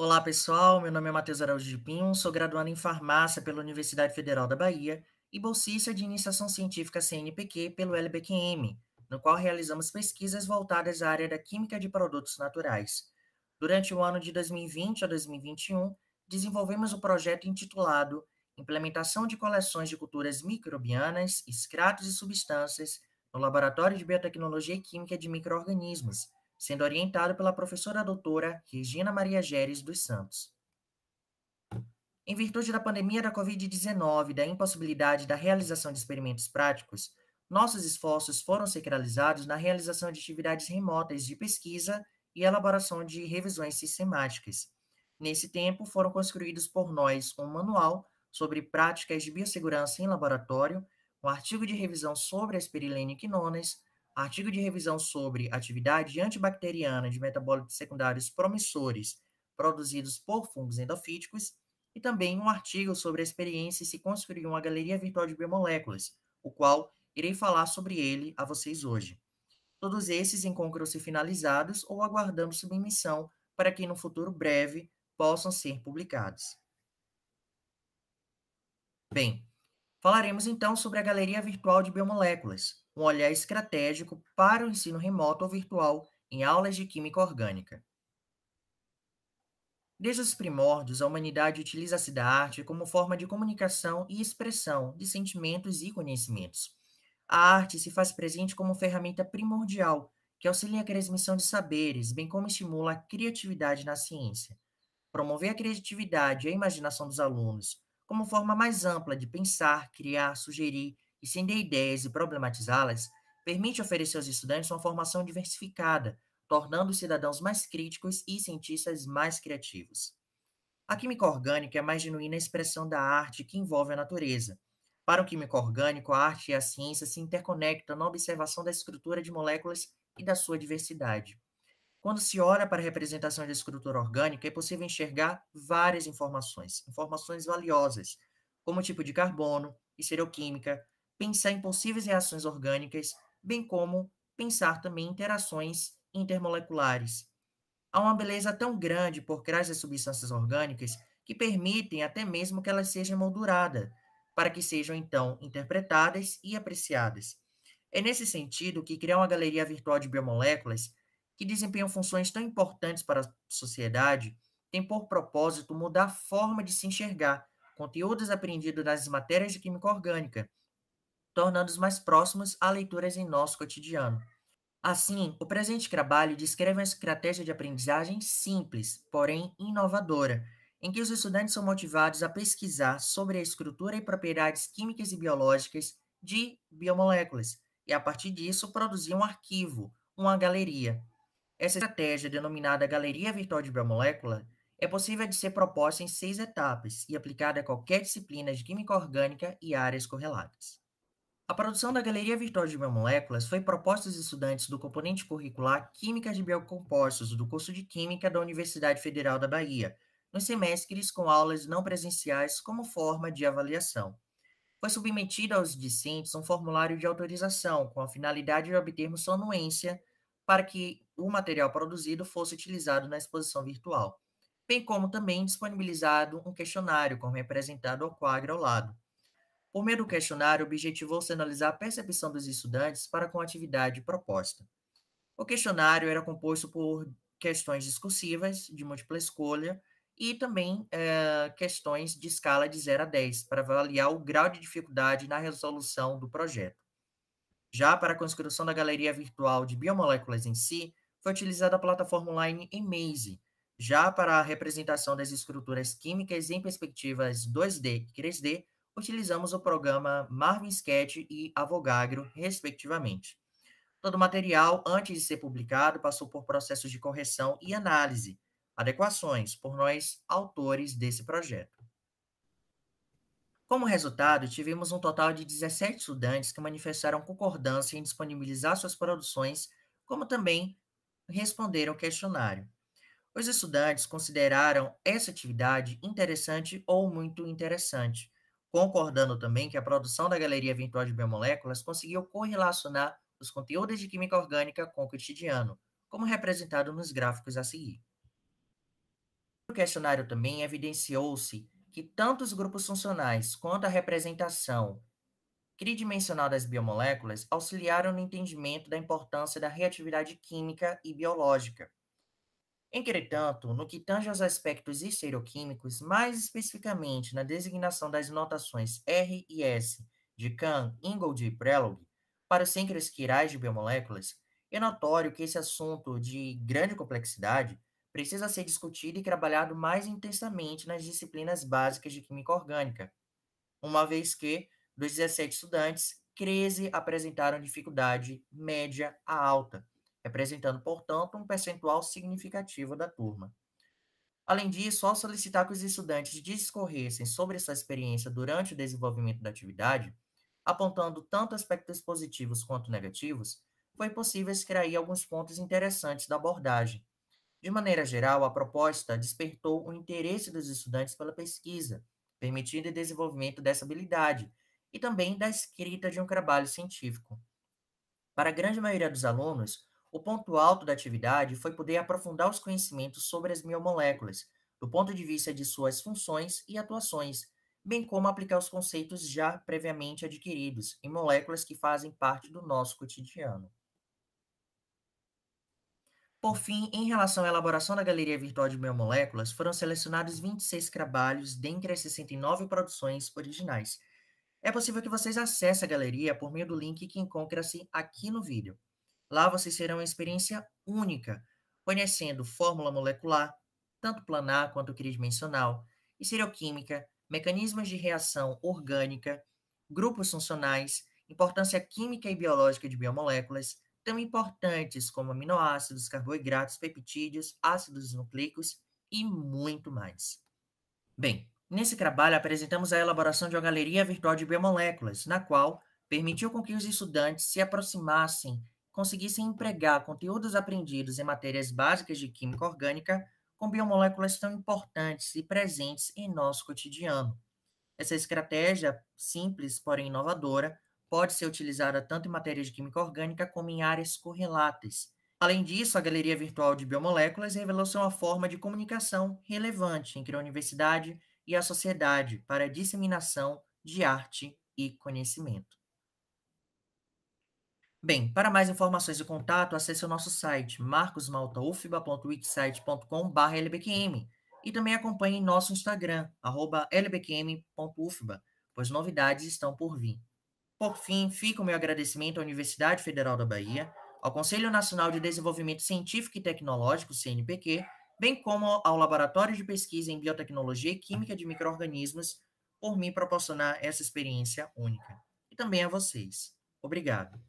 Olá, pessoal. Meu nome é Matheus Araújo de Pinho, sou graduando em farmácia pela Universidade Federal da Bahia e bolsista de iniciação científica CNPq pelo LBQM, no qual realizamos pesquisas voltadas à área da química de produtos naturais. Durante o ano de 2020 a 2021, desenvolvemos o projeto intitulado Implementação de coleções de culturas microbianas, extratos e substâncias no Laboratório de Biotecnologia e Química de Microorganismos, sendo orientado pela professora doutora Regina Maria Geres dos Santos. Em virtude da pandemia da Covid-19 e da impossibilidade da realização de experimentos práticos, nossos esforços foram secralizados na realização de atividades remotas de pesquisa e elaboração de revisões sistemáticas. Nesse tempo, foram construídos por nós um manual sobre práticas de biossegurança em laboratório, um artigo de revisão sobre as perilene quinonas, artigo de revisão sobre atividade antibacteriana de metabólitos secundários promissores produzidos por fungos endofíticos, e também um artigo sobre a experiência em se construir uma galeria virtual de biomoléculas, o qual irei falar sobre ele a vocês hoje. Todos esses encontram-se finalizados ou aguardando submissão para que no futuro breve possam ser publicados. Bem, falaremos então sobre a galeria virtual de biomoléculas, um olhar estratégico para o ensino remoto ou virtual em aulas de química orgânica. Desde os primórdios, a humanidade utiliza-se da arte como forma de comunicação e expressão de sentimentos e conhecimentos. A arte se faz presente como ferramenta primordial que auxilia a transmissão de saberes, bem como estimula a criatividade na ciência. Promover a criatividade e a imaginação dos alunos como forma mais ampla de pensar, criar, sugerir Estender ideias e problematizá-las permite oferecer aos estudantes uma formação diversificada, tornando os cidadãos mais críticos e cientistas mais criativos. A química orgânica é a mais genuína expressão da arte que envolve a natureza. Para o químico orgânico, a arte e a ciência se interconectam na observação da estrutura de moléculas e da sua diversidade. Quando se olha para a representação da estrutura orgânica, é possível enxergar várias informações, informações valiosas, como o tipo de carbono, química pensar em possíveis reações orgânicas, bem como pensar também interações intermoleculares. Há uma beleza tão grande por trás das substâncias orgânicas que permitem até mesmo que elas sejam molduradas, para que sejam então interpretadas e apreciadas. É nesse sentido que criar uma galeria virtual de biomoléculas que desempenham funções tão importantes para a sociedade tem por propósito mudar a forma de se enxergar conteúdos aprendidos nas matérias de química orgânica tornando-os mais próximos a leituras em nosso cotidiano. Assim, o presente trabalho descreve uma estratégia de aprendizagem simples, porém inovadora, em que os estudantes são motivados a pesquisar sobre a estrutura e propriedades químicas e biológicas de biomoléculas, e a partir disso produzir um arquivo, uma galeria. Essa estratégia, denominada Galeria Virtual de Biomolécula, é possível de ser proposta em seis etapas e aplicada a qualquer disciplina de química orgânica e áreas correlatas. A produção da Galeria Virtual de Biomoléculas foi proposta aos estudantes do componente curricular Química de Biocompostos do curso de Química da Universidade Federal da Bahia, nos semestres com aulas não presenciais como forma de avaliação. Foi submetido aos discentes um formulário de autorização com a finalidade de obtermos anuência para que o material produzido fosse utilizado na exposição virtual, bem como também disponibilizado um questionário como representado ao quadro ao lado por meio do questionário, objetivou-se analisar a percepção dos estudantes para com a atividade proposta. O questionário era composto por questões discursivas, de múltipla escolha, e também é, questões de escala de 0 a 10, para avaliar o grau de dificuldade na resolução do projeto. Já para a construção da galeria virtual de biomoléculas em si, foi utilizada a plataforma online Emaze. Já para a representação das estruturas químicas em perspectivas 2D e 3D, utilizamos o programa Marvin Sketch e Avogagro, respectivamente. Todo o material, antes de ser publicado, passou por processos de correção e análise, adequações, por nós, autores desse projeto. Como resultado, tivemos um total de 17 estudantes que manifestaram concordância em disponibilizar suas produções, como também responderam o questionário. Os estudantes consideraram essa atividade interessante ou muito interessante, concordando também que a produção da galeria virtual de biomoléculas conseguiu correlacionar os conteúdos de química orgânica com o cotidiano, como representado nos gráficos a seguir. O questionário também evidenciou-se que tanto os grupos funcionais quanto a representação tridimensional das biomoléculas auxiliaram no entendimento da importância da reatividade química e biológica, Entretanto, no que tange aos aspectos estereoquímicos, mais especificamente na designação das notações R e S de Kahn, Ingold e Prelog para os síncretos quirais de biomoléculas, é notório que esse assunto de grande complexidade precisa ser discutido e trabalhado mais intensamente nas disciplinas básicas de química orgânica, uma vez que, dos 17 estudantes, 13 apresentaram dificuldade média a alta, representando, portanto, um percentual significativo da turma. Além disso, ao solicitar que os estudantes discorressem sobre essa experiência durante o desenvolvimento da atividade, apontando tanto aspectos positivos quanto negativos, foi possível extrair alguns pontos interessantes da abordagem. De maneira geral, a proposta despertou o interesse dos estudantes pela pesquisa, permitindo o desenvolvimento dessa habilidade e também da escrita de um trabalho científico. Para a grande maioria dos alunos, o ponto alto da atividade foi poder aprofundar os conhecimentos sobre as biomoléculas, do ponto de vista de suas funções e atuações, bem como aplicar os conceitos já previamente adquiridos em moléculas que fazem parte do nosso cotidiano. Por fim, em relação à elaboração da Galeria Virtual de Biomoléculas, foram selecionados 26 trabalhos dentre as 69 produções originais. É possível que vocês acessem a galeria por meio do link que encontra-se aqui no vídeo. Lá vocês terão uma experiência única, conhecendo fórmula molecular, tanto planar quanto tridimensional, e estereoquímica, mecanismos de reação orgânica, grupos funcionais, importância química e biológica de biomoléculas, tão importantes como aminoácidos, carboidratos, peptídeos, ácidos nucleicos e muito mais. Bem, nesse trabalho apresentamos a elaboração de uma galeria virtual de biomoléculas, na qual permitiu com que os estudantes se aproximassem conseguissem empregar conteúdos aprendidos em matérias básicas de química orgânica com biomoléculas tão importantes e presentes em nosso cotidiano. Essa estratégia simples, porém inovadora, pode ser utilizada tanto em matérias de química orgânica como em áreas correlatas. Além disso, a Galeria Virtual de Biomoléculas revelou-se uma forma de comunicação relevante entre a universidade e a sociedade para a disseminação de arte e conhecimento. Bem, para mais informações e contato, acesse o nosso site marcosmaltaufba.wixsite.com.br e também acompanhe nosso Instagram, arroba lbqm.ufba, pois novidades estão por vir. Por fim, fica o meu agradecimento à Universidade Federal da Bahia, ao Conselho Nacional de Desenvolvimento Científico e Tecnológico, CNPq, bem como ao Laboratório de Pesquisa em Biotecnologia e Química de Microorganismos, por me proporcionar essa experiência única. E também a vocês. Obrigado.